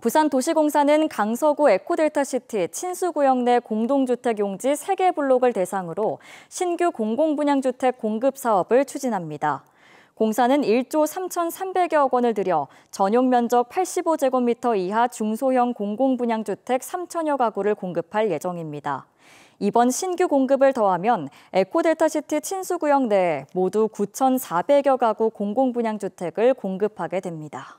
부산도시공사는 강서구 에코델타시티 친수구역 내 공동주택 용지 3개 블록을 대상으로 신규 공공분양주택 공급 사업을 추진합니다. 공사는 1조 3,300여억 원을 들여 전용 면적 85제곱미터 이하 중소형 공공분양주택 3천여 가구를 공급할 예정입니다. 이번 신규 공급을 더하면 에코델타시티 친수구역 내에 모두 9,400여 가구 공공분양주택을 공급하게 됩니다.